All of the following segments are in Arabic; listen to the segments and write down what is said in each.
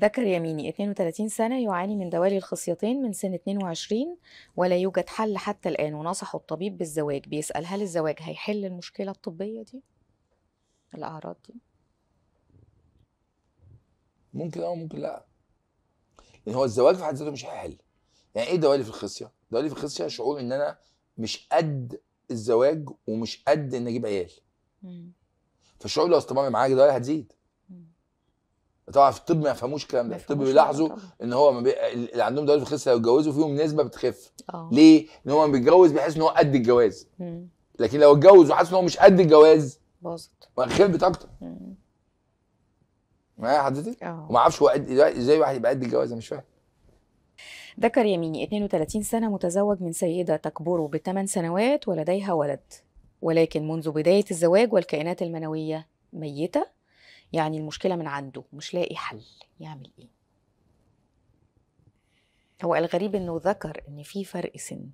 ذكر يميني 32 سنة يعاني من دوالي الخصيتين من سن 22 ولا يوجد حل حتى الآن ونصحه الطبيب بالزواج بيسأل هل الزواج هيحل المشكلة الطبية دي؟ الأعراض دي؟ ممكن أو آه، ممكن لأ لأن هو الزواج في حد ذاته مش هيحل يعني إيه دوالي في الخصية؟ دوالي في الخصية شعور إن أنا مش قد الزواج ومش قد إن أجيب عيال فالشعور لو استمر معاك دوالي هتزيد طبعا في الطب ما يفهموش الكلام ده الطب بيلاحظوا ان هو بي... اللي عندهم دوله الخصه لو اتجوزوا فيهم نسبه بتخف أوه. ليه ان هو لما بيتجوز بيحس ان هو قد الجواز مم. لكن لو اتجوز وحاسس ان هو مش قد الجواز باظت خربت اكتر معايا حضرتك؟ آه. وما اعرفش هو قد ازاي واحد يبقى قد الجواز مش فاهم ذكر يميني 32 سنة متزوج من سيدة تكبره بثمان سنوات ولديها ولد ولكن منذ بداية الزواج والكائنات المنوية ميتة يعني المشكله من عنده مش لاقي حل يعمل ايه هو الغريب انه ذكر ان في فرق سن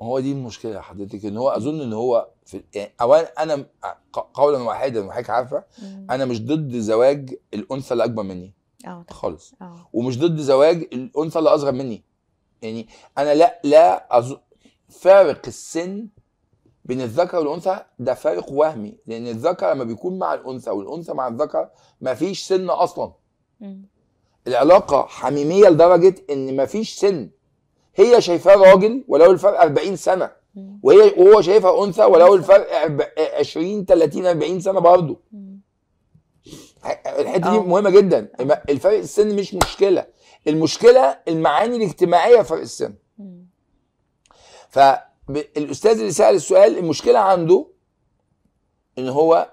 ما هو دي المشكله يا حضرتك ان هو اظن ان هو في يعني اولا انا قولا واحدا وحضرتك عارفه انا مش ضد زواج الانثى اللي اكبر مني اه خالص آه. ومش ضد زواج الانثى اللي اصغر مني يعني انا لا لا أز... فارق السن بين الذكر والانثى ده فارق وهمي لان الذكر لما بيكون مع الانثى والانثى مع الذكر مفيش سن اصلا العلاقه حميميه لدرجه ان مفيش سن هي شايفاه راجل ولو الفرق 40 سنه وهي وهو شايفها انثى ولو الفرق 20 30 40 سنه برضه الحته دي مهمه جدا الفرق السن مش مشكله المشكله المعاني الاجتماعيه فرق السن ف الاستاذ اللي سال السؤال المشكله عنده ان هو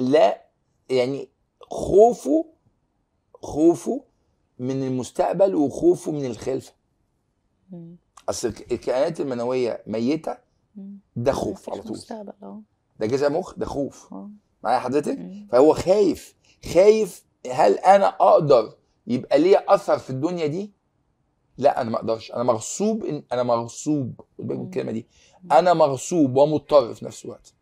لا يعني خوفه خوفه من المستقبل وخوفه من الخلفه اصل الكائنات المنويه ميته ده خوف على طول اه. ده جزء مخ ده خوف اه. معايا حضرتك فهو خايف خايف هل انا اقدر يبقى ليا اثر في الدنيا دي لا انا ما اقدرش انا مغصوب إن انا مغصوب خد بالك الكلمه دي انا مغصوب ومضطر في نفس الوقت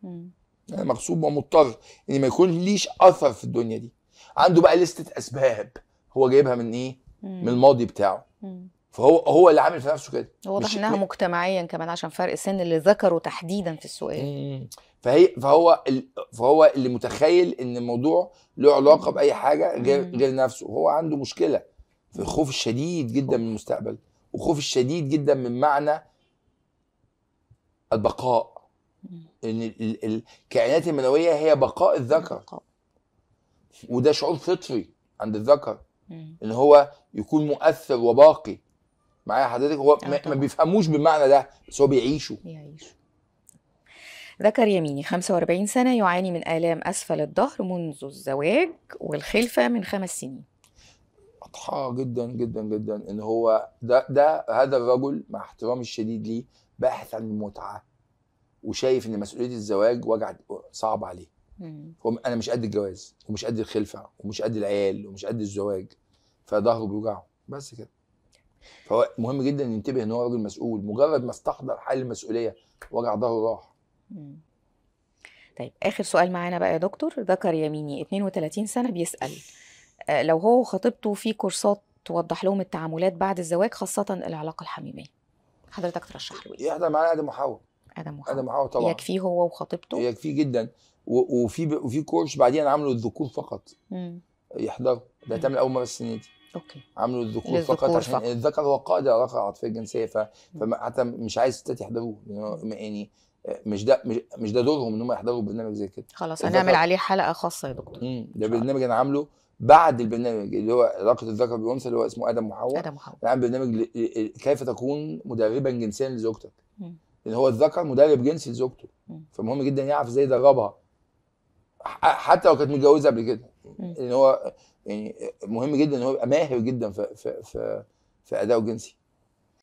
انا مغصوب ومضطر ان ما يكون ليش اثر في الدنيا دي عنده بقى لستة اسباب هو جايبها من ايه مم. من الماضي بتاعه مم. فهو هو اللي عامل في نفسه كده واضح انها مجتمعيا كمان عشان فرق السن اللي ذكره تحديدا في السؤال مم. فهي فهو ال... فهو اللي متخيل ان الموضوع له علاقه باي حاجه غير غير نفسه هو عنده مشكله في خوف شديد جدا من المستقبل وخوف شديد جدا من معنى البقاء ان الكائنات المنويه هي بقاء الذكر وده شعور فطري عند الذكر ان هو يكون مؤثر وباقي معايا حضرتك هو ما بيفهموش بالمعنى ده بس هو بيعيشه بيعيشه ذكر يميني 45 سنة يعاني من آلام أسفل الظهر منذ الزواج والخلفة من خمس سنين واضحه جدا جدا جدا ان هو ده ده هذا الرجل مع احترامي الشديد ليه باحث عن المتعه وشايف ان مسؤوليه الزواج وجع صعب عليه هو انا مش قد الجواز ومش قد الخلفه ومش قد العيال ومش قد الزواج فظهره بيوجعه بس كده فهو مهم جدا ينتبه ان هو راجل مسؤول مجرد ما استحضر حال المسؤوليه وجع ظهره راح طيب اخر سؤال معانا بقى يا دكتور ذكر يميني 32 سنه بيسال لو هو وخطيبته في كورسات توضح لهم التعاملات بعد الزواج خاصه العلاقه الحميميه حضرتك ترشح له ايه يحضر معانا ادم محاور ادم محاور ادم محاور طبعا يكفيه هو وخطيبته يكفيه جدا وفي وفي كورس بعدين عامله الذكور فقط امم يحضره ده هتعمل اول مره السنه دي اوكي عامله الذكور فقط عشان الذكر هو قائد العلاقه العاطفيه الجنسيه ف... فحتى مش عايز الستات يحضروه يعني مش ده مش ده دورهم ان هم يحضروا برنامج زي كده خلاص هنعمل عليه حلقه خاصه يا دكتور امم ده برنامج انا عامله بعد البرنامج اللي هو علاقه الذكر بالانثى اللي هو اسمه ادم وحواء ادم وحواء عامل برنامج كيف تكون مدربا جنسيا لزوجتك لان هو الذكر مدرب جنسي لزوجته فمهم جدا يعرف ازاي يدربها حتى لو كانت متجوزه قبل كده لان هو يعني مهم جدا ان هو يبقى ماهر جدا في في في, في اداؤه الجنسي